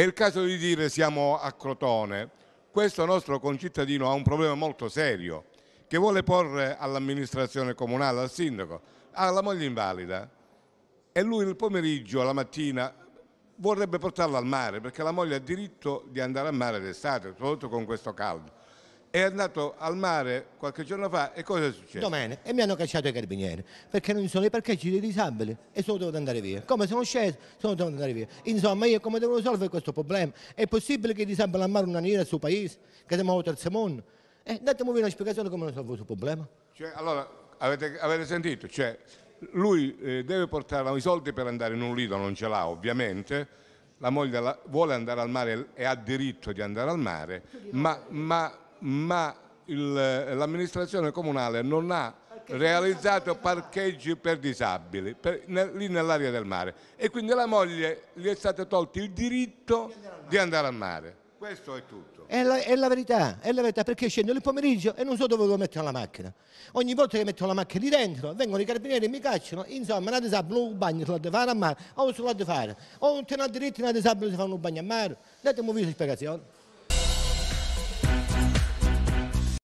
È il caso di dire siamo a Crotone. Questo nostro concittadino ha un problema molto serio che vuole porre all'amministrazione comunale, al sindaco, alla moglie invalida. E lui il pomeriggio, la mattina, vorrebbe portarla al mare perché la moglie ha diritto di andare al mare d'estate, soprattutto con questo caldo è andato al mare qualche giorno fa e cosa è successo? Domenica e mi hanno cacciato i carabinieri perché non sono i parcheggi dei disabili e sono dovuto andare via. Come sono sceso, sono dovuto andare via. Insomma, io come devo risolvere questo problema? È possibile che i disabili amano una nera al suo paese, che siamo al terzo mondo? Eh, datemi una spiegazione come risolvo questo problema. Cioè, allora, avete, avete sentito, cioè, lui eh, deve portare i soldi per andare in un lido, non ce l'ha ovviamente, la moglie la, vuole andare al mare e ha diritto di andare al mare, ma, ma ma l'amministrazione comunale non ha realizzato parcheggi per disabili per, nel, lì nell'area del mare e quindi alla moglie gli è stato tolto il diritto di andare al mare. Questo è tutto. È la, è la, verità, è la verità, perché scendo il pomeriggio e non so dove devo mettere la macchina. Ogni volta che metto la macchina lì dentro, vengono i carabinieri e mi cacciano, insomma, una disabile un bagno se la deve fare a mare, o se la deve fare, o non te ha diritto una disabile si fa un bagno a mare. Datemi una spiegazione.